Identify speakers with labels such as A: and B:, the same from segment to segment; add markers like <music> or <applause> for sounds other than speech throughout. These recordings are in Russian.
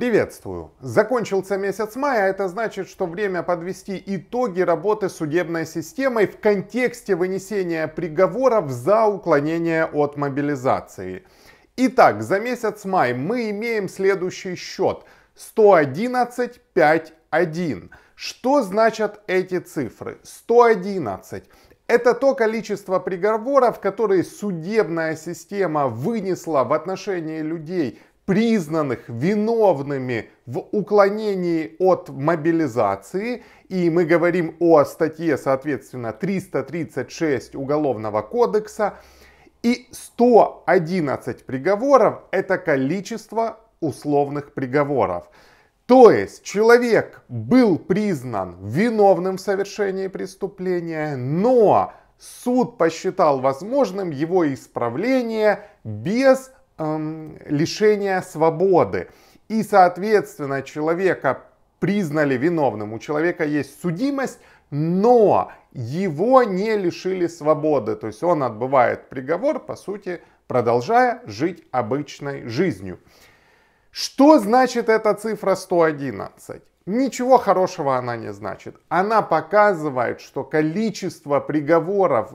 A: Приветствую! Закончился месяц мая, а это значит, что время подвести итоги работы судебной системой в контексте вынесения приговоров за уклонение от мобилизации. Итак, за месяц май мы имеем следующий счет 111.5.1. Что значат эти цифры? 111. Это то количество приговоров, которые судебная система вынесла в отношении людей, признанных виновными в уклонении от мобилизации, и мы говорим о статье, соответственно, 336 Уголовного кодекса, и 111 приговоров – это количество условных приговоров. То есть человек был признан виновным в совершении преступления, но суд посчитал возможным его исправление без эм, лишения свободы. И, соответственно, человека признали виновным. У человека есть судимость, но его не лишили свободы. То есть он отбывает приговор, по сути, продолжая жить обычной жизнью. Что значит эта цифра 111? ничего хорошего она не значит. Она показывает, что количество приговоров,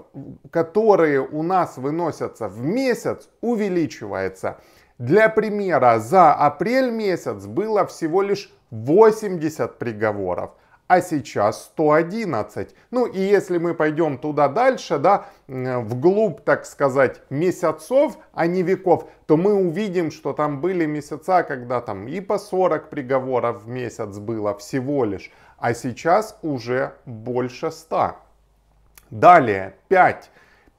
A: которые у нас выносятся в месяц, увеличивается. Для примера, за апрель месяц было всего лишь 80 приговоров – а сейчас 111. Ну и если мы пойдем туда дальше, да, вглубь, так сказать, месяцов, а не веков, то мы увидим, что там были месяца, когда там и по 40 приговоров в месяц было всего лишь, а сейчас уже больше 100. Далее, 5.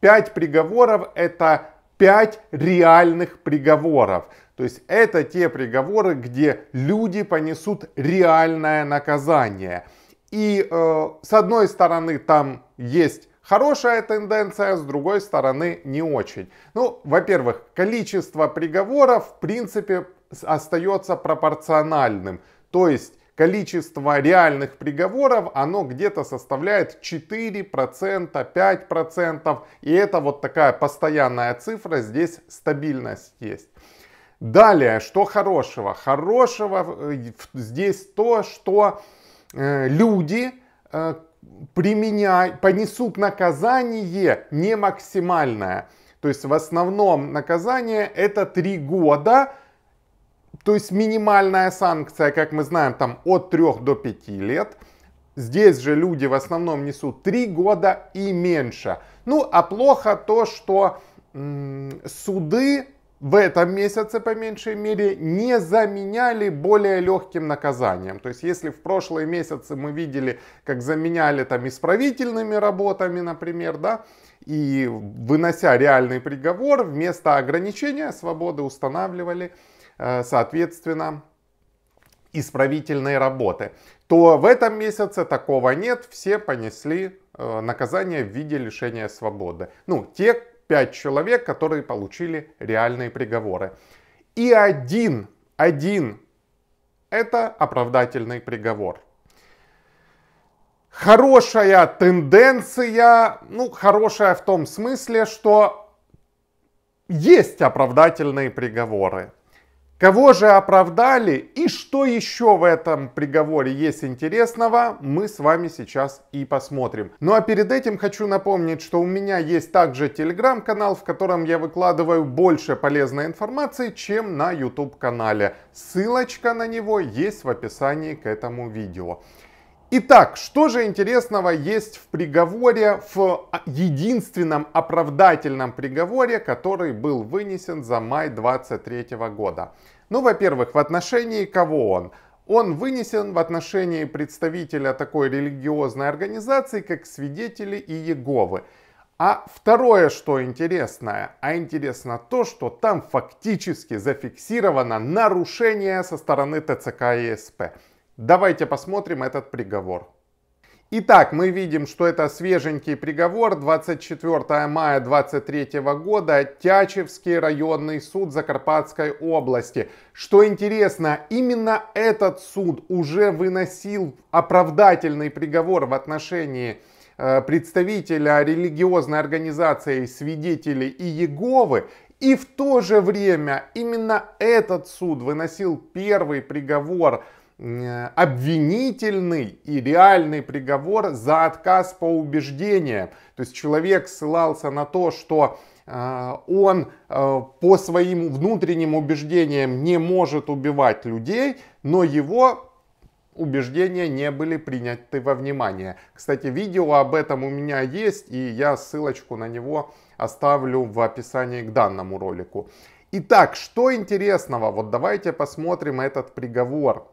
A: 5 приговоров это 5 реальных приговоров. То есть это те приговоры, где люди понесут реальное наказание. И э, с одной стороны там есть хорошая тенденция, с другой стороны не очень. Ну, во-первых, количество приговоров в принципе остается пропорциональным. То есть количество реальных приговоров, оно где-то составляет 4%, 5%. И это вот такая постоянная цифра, здесь стабильность есть. Далее, что хорошего? Хорошего э, здесь то, что э, люди э, применяют, понесут наказание не максимальное. То есть в основном наказание это три года, то есть минимальная санкция, как мы знаем, там от 3 до 5 лет. Здесь же люди в основном несут 3 года и меньше. Ну, а плохо то, что суды в этом месяце, по меньшей мере, не заменяли более легким наказанием. То есть, если в прошлые месяцы мы видели, как заменяли там исправительными работами, например, да, и вынося реальный приговор, вместо ограничения свободы устанавливали, э, соответственно, исправительные работы, то в этом месяце такого нет, все понесли э, наказание в виде лишения свободы. Ну, те, 5 человек, которые получили реальные приговоры. И один, один – это оправдательный приговор. Хорошая тенденция, ну, хорошая в том смысле, что есть оправдательные приговоры. Кого же оправдали и что еще в этом приговоре есть интересного, мы с вами сейчас и посмотрим. Ну а перед этим хочу напомнить, что у меня есть также телеграм-канал, в котором я выкладываю больше полезной информации, чем на YouTube-канале. Ссылочка на него есть в описании к этому видео. Итак, что же интересного есть в приговоре, в единственном оправдательном приговоре, который был вынесен за май 23 года? Ну, во-первых, в отношении кого он? Он вынесен в отношении представителя такой религиозной организации, как свидетели Иеговы. А второе, что интересное, а интересно то, что там фактически зафиксировано нарушение со стороны ТЦК и СП. Давайте посмотрим этот приговор. Итак, мы видим, что это свеженький приговор 24 мая 23 года Тячевский районный суд Закарпатской области. Что интересно, именно этот суд уже выносил оправдательный приговор в отношении э, представителя религиозной организации свидетелей Иеговы, и в то же время именно этот суд выносил первый приговор Э, обвинительный и реальный приговор за отказ по убеждению. То есть человек ссылался на то, что э, он э, по своим внутренним убеждениям не может убивать людей, но его убеждения не были приняты во внимание. Кстати, видео об этом у меня есть, и я ссылочку на него оставлю в описании к данному ролику. Итак, что интересного? Вот давайте посмотрим этот приговор.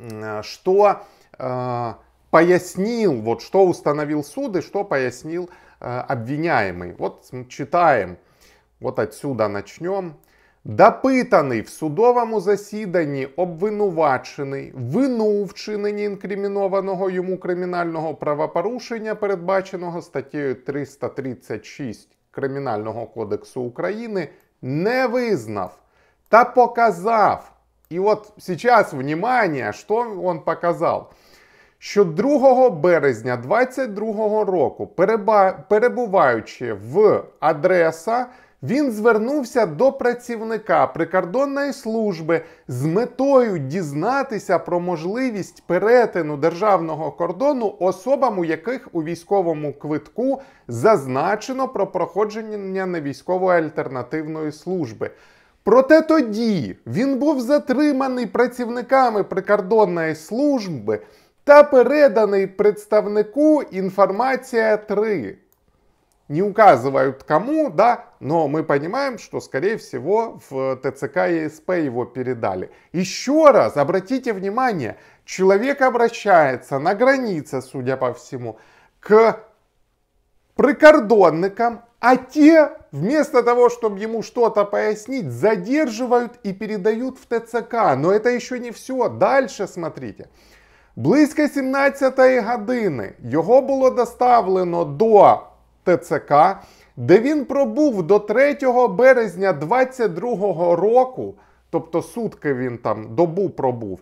A: Э, что э, пояснил, вот что установил суд и что пояснил э, обвиняемый. Вот читаем, вот отсюда начнем. Допитаний в судовому засіданні обвинувачений, вину інкримінованого йому кримінального правопорушення, передбаченого статтєю 336 Кримінального кодексу України, не визнав та показав і от сейчас внимание, що він показав? Що 2 березня 2022 року, перебуваючи в адреса, він звернувся до працівника прикордонної служби з метою дізнатися про можливість перетину державного кордону особам, у яких у військовому квитку зазначено про проходження невійськової альтернативної служби. Проте тоді він був затриманий працівниками прикордонної служби та переданий представнику інформація 3. Не указывают кому, да, но мы понимаем, что, скорее всего, в ТЦК ЕСП его передали. Еще раз обратите внимание, человек обращается на границе, судя по всему, к прикордонникам, А те, вместо того, чтобы ему что-то пояснить, задерживают и передают в ТЦК. Но это еще не все. Дальше смотрите. Близько 17-ї години його було доставлено до ТЦК, де він пробув до 3 березня 22-го року, тобто сутки він там добу пробув.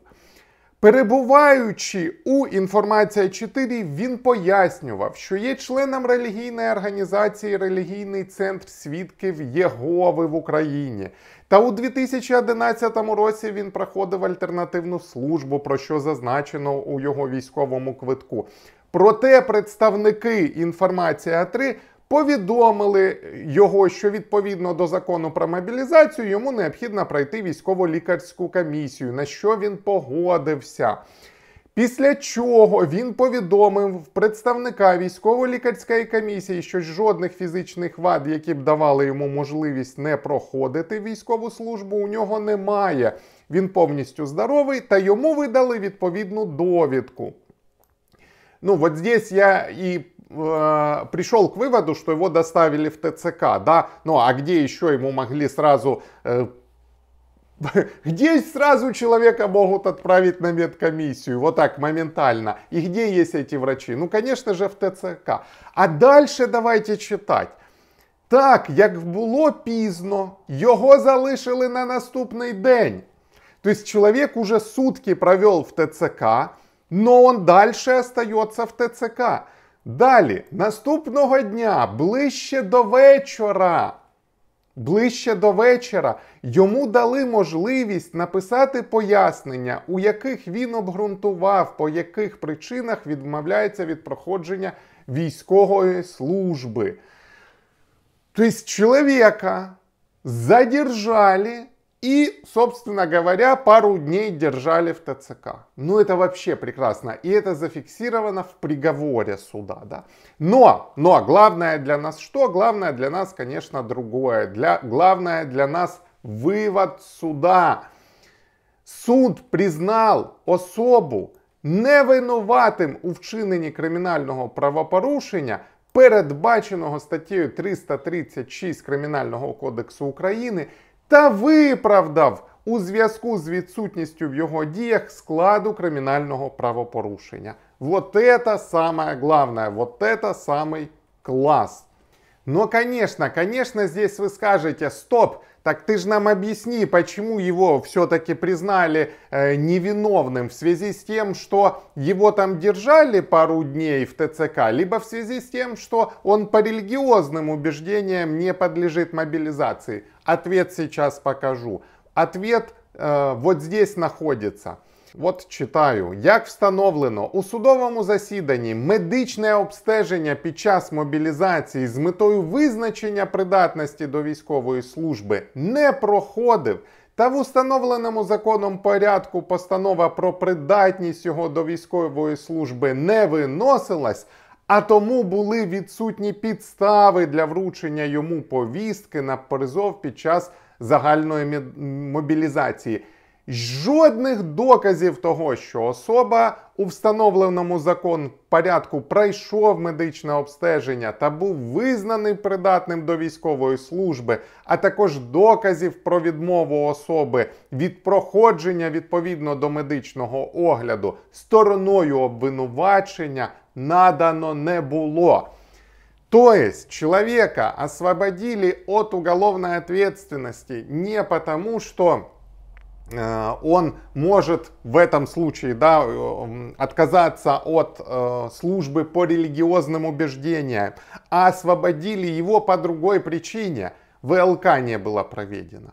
A: Перебуваючи у інформація 4, він пояснював, що є членом релігійної організації Релігійний центр свідків Єгови в Україні. Та у 2011 році він проходив альтернативну службу, про що зазначено у його військовому квитку. Проте представники інформація 3 Повідомили його, що відповідно до закону про мобілізацію йому необхідно пройти військово-лікарську комісію, на що він погодився. Після чого він повідомив представника військово-лікарської комісії, що жодних фізичних вад, які б давали йому можливість не проходити військову службу, у нього немає. Він повністю здоровий, та йому видали відповідну довідку. Ну, от здесь я і э, пришел к выводу, что его доставили в ТЦК, да, ну а где еще ему могли сразу э, <laughs> где сразу человека могут отправить на медкомиссию, вот так моментально. И где есть эти врачи? Ну, конечно же, в ТЦК. А дальше давайте читать. Так, як було пізно, його залишили на наступний день. То есть человек уже сутки провел в ТЦК, но он дальше остается в ТЦК. Далі, наступного дня, ближче до вечора, ближче до вечора, йому дали можливість написати пояснення, у яких він обґрунтував, по яких причинах відмовляється від проходження військової служби. Тобто чоловіка задержали И, собственно говоря, пару дней держали в ТЦК. Ну, это вообще прекрасно. И это зафиксировано в приговоре суда, да. Но, но главное для нас что? Главное для нас, конечно, другое. Для, главное для нас вывод суда. Суд признал особу невинуватим у вчиненні кримінального правопорушення передбаченого статтею 336 Кримінального кодексу України та виправдав у зв'язку з відсутністю в його діях складу кримінального правопорушення. Вот это самое главное, вот это самый класс. Но, конечно, конечно, здесь вы скажете, стоп, так ты же нам объясни, почему его все-таки признали э, невиновным в связи с тем, что его там держали пару дней в ТЦК, либо в связи с тем, что он по религиозным убеждениям не подлежит мобилизации. Ответ сейчас покажу. Ответ э, вот здесь находится. От читаю, як встановлено у судовому засіданні медичне обстеження під час мобілізації з метою визначення придатності до військової служби не проходив. Та в установленому законом порядку постанова про придатність його до військової служби не виносилась, а тому були відсутні підстави для вручення йому повістки на призов під час загальної мобілізації. Жодних доказів того, що особа у встановленому закон порядку пройшов медичне обстеження та був визнаний придатним до військової служби, а також доказів про відмову особи від проходження відповідно до медичного огляду стороною обвинувачення надано не було. То тобто, есть человека освободили от уголовной ответственности не потому, что Э, он может в этом случае да, э, отказаться от э, службы по религиозным убеждениям, а освободили его по другой причине. ВЛК не было проведено.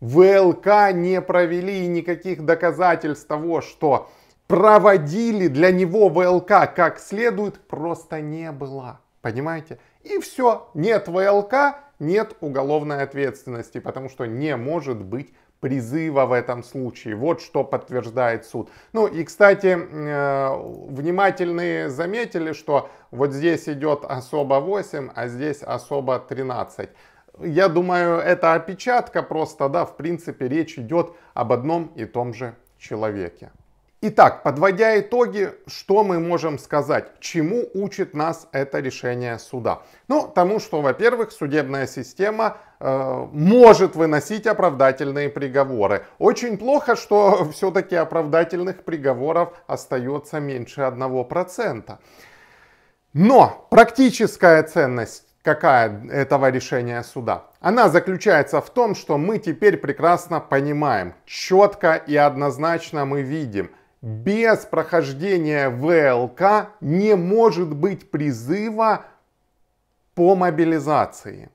A: ВЛК не провели никаких доказательств того, что проводили для него ВЛК как следует, просто не было. Понимаете? И все, нет ВЛК, нет уголовной ответственности, потому что не может быть призыва в этом случае. Вот что подтверждает суд. Ну и, кстати, э, внимательные заметили, что вот здесь идет особо 8, а здесь особо 13. Я думаю, это опечатка просто, да, в принципе, речь идет об одном и том же человеке. Итак, подводя итоги, что мы можем сказать? Чему учит нас это решение суда? Ну, тому, что, во-первых, судебная система э, может выносить оправдательные приговоры. Очень плохо, что <laughs> все-таки оправдательных приговоров остается меньше 1%. Но практическая ценность какая этого решения суда. Она заключается в том, что мы теперь прекрасно понимаем, четко и однозначно мы видим – без прохождения ВЛК не может быть призыва по мобилизации.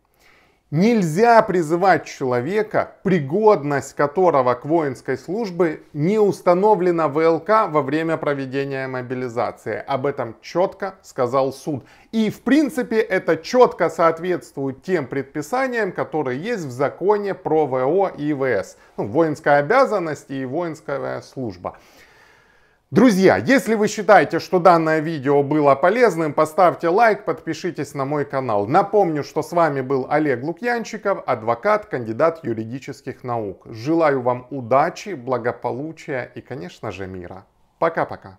A: Нельзя призывать человека, пригодность которого к воинской службе не установлена ВЛК во время проведения мобилизации. Об этом четко сказал суд. И в принципе это четко соответствует тем предписаниям, которые есть в законе про ВО и ВС. Ну, воинская обязанность и воинская служба. Друзья, если вы считаете, что данное видео было полезным, поставьте лайк, подпишитесь на мой канал. Напомню, что с вами был Олег Лукьянчиков, адвокат, кандидат юридических наук. Желаю вам удачи, благополучия и, конечно же, мира. Пока-пока.